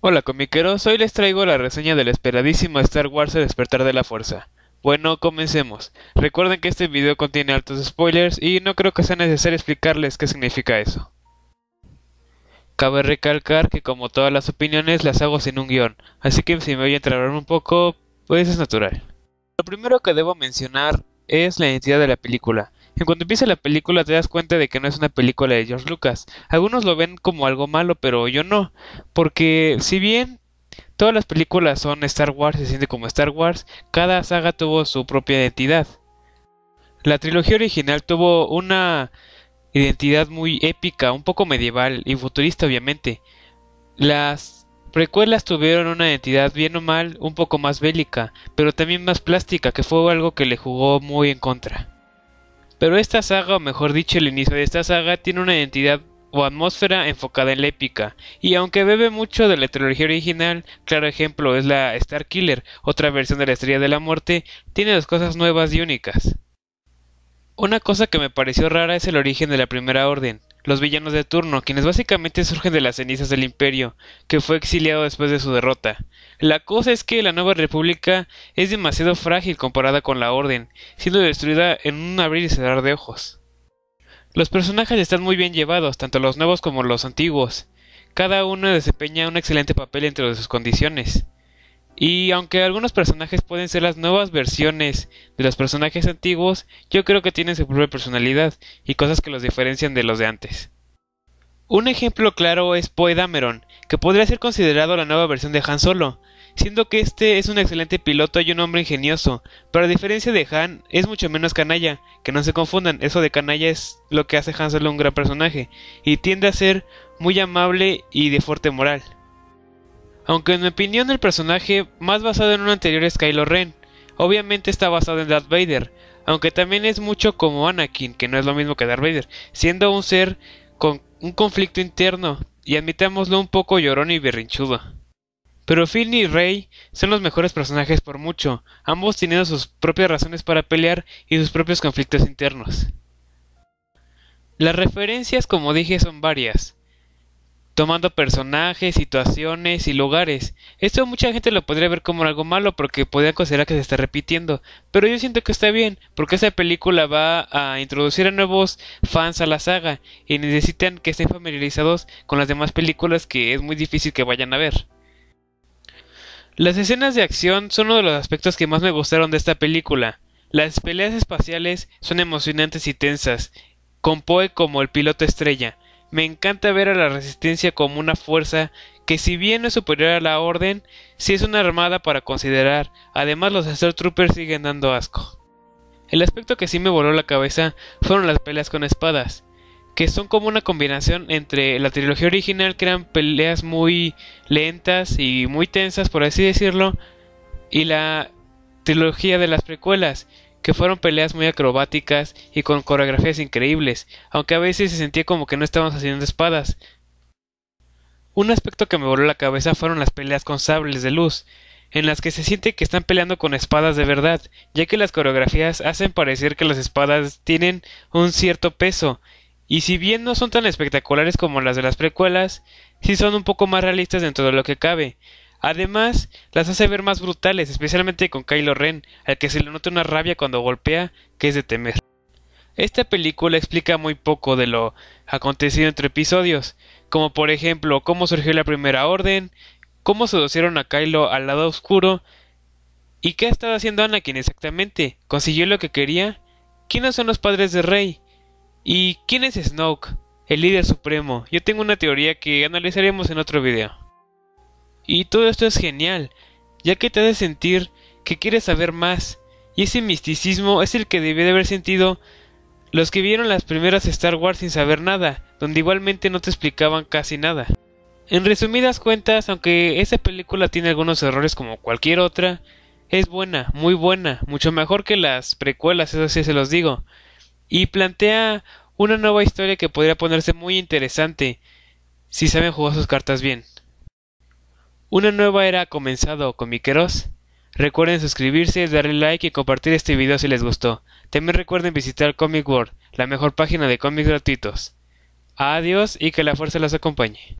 Hola comiqueros, hoy les traigo la reseña del esperadísimo Star Wars El Despertar de la Fuerza. Bueno, comencemos. Recuerden que este video contiene altos spoilers y no creo que sea necesario explicarles qué significa eso. Cabe recalcar que como todas las opiniones las hago sin un guión, así que si me voy a trabar un poco, pues es natural. Lo primero que debo mencionar es la identidad de la película. En cuanto empieza la película te das cuenta de que no es una película de George Lucas. Algunos lo ven como algo malo, pero yo no, porque si bien todas las películas son Star Wars, se siente como Star Wars, cada saga tuvo su propia identidad. La trilogía original tuvo una identidad muy épica, un poco medieval y futurista obviamente. Las precuelas tuvieron una identidad bien o mal un poco más bélica, pero también más plástica, que fue algo que le jugó muy en contra. Pero esta saga, o mejor dicho, el inicio de esta saga, tiene una identidad o atmósfera enfocada en la épica, y aunque bebe mucho de la trilogía original, claro ejemplo es la Star Killer, otra versión de la Estrella de la Muerte, tiene dos cosas nuevas y únicas. Una cosa que me pareció rara es el origen de la Primera Orden los villanos de turno, quienes básicamente surgen de las cenizas del imperio, que fue exiliado después de su derrota. La cosa es que la nueva república es demasiado frágil comparada con la orden, siendo destruida en un abrir y cerrar de ojos. Los personajes están muy bien llevados, tanto los nuevos como los antiguos. Cada uno desempeña un excelente papel dentro de sus condiciones. Y aunque algunos personajes pueden ser las nuevas versiones de los personajes antiguos, yo creo que tienen su propia personalidad y cosas que los diferencian de los de antes. Un ejemplo claro es Poe Dameron, que podría ser considerado la nueva versión de Han Solo, siendo que este es un excelente piloto y un hombre ingenioso, pero a diferencia de Han, es mucho menos canalla, que no se confundan, eso de canalla es lo que hace Han Solo un gran personaje, y tiende a ser muy amable y de fuerte moral. Aunque en mi opinión el personaje más basado en un anterior es Kylo Ren, obviamente está basado en Darth Vader, aunque también es mucho como Anakin, que no es lo mismo que Darth Vader, siendo un ser con un conflicto interno, y admitámoslo un poco llorón y berrinchudo. Pero Finn y Rey son los mejores personajes por mucho, ambos teniendo sus propias razones para pelear y sus propios conflictos internos. Las referencias, como dije, son varias tomando personajes, situaciones y lugares. Esto mucha gente lo podría ver como algo malo porque podrían considerar que se está repitiendo, pero yo siento que está bien, porque esa película va a introducir a nuevos fans a la saga y necesitan que estén familiarizados con las demás películas que es muy difícil que vayan a ver. Las escenas de acción son uno de los aspectos que más me gustaron de esta película. Las peleas espaciales son emocionantes y tensas, con Poe como el piloto estrella, me encanta ver a la resistencia como una fuerza que si bien no es superior a la orden, sí es una armada para considerar. Además los Star Troopers siguen dando asco. El aspecto que sí me voló la cabeza fueron las peleas con espadas, que son como una combinación entre la trilogía original que eran peleas muy lentas y muy tensas por así decirlo, y la trilogía de las precuelas, que fueron peleas muy acrobáticas y con coreografías increíbles, aunque a veces se sentía como que no estábamos haciendo espadas. Un aspecto que me voló la cabeza fueron las peleas con sables de luz, en las que se siente que están peleando con espadas de verdad, ya que las coreografías hacen parecer que las espadas tienen un cierto peso, y si bien no son tan espectaculares como las de las precuelas, sí son un poco más realistas dentro de lo que cabe, Además, las hace ver más brutales, especialmente con Kylo Ren, al que se le nota una rabia cuando golpea que es de temer. Esta película explica muy poco de lo acontecido entre episodios, como por ejemplo cómo surgió la Primera Orden, cómo seducieron a Kylo al lado oscuro y qué ha estado haciendo Anakin exactamente. ¿Consiguió lo que quería? ¿Quiénes son los padres de Rey? ¿Y quién es Snoke, el líder supremo? Yo tengo una teoría que analizaremos en otro video. Y todo esto es genial, ya que te hace sentir que quieres saber más, y ese misticismo es el que debió de haber sentido los que vieron las primeras Star Wars sin saber nada, donde igualmente no te explicaban casi nada. En resumidas cuentas, aunque esa película tiene algunos errores como cualquier otra, es buena, muy buena, mucho mejor que las precuelas, eso sí se los digo, y plantea una nueva historia que podría ponerse muy interesante si saben jugar sus cartas bien. Una nueva era ha comenzado, comiqueros. Recuerden suscribirse, darle like y compartir este video si les gustó. También recuerden visitar Comic World, la mejor página de cómics gratuitos. Adiós y que la fuerza los acompañe.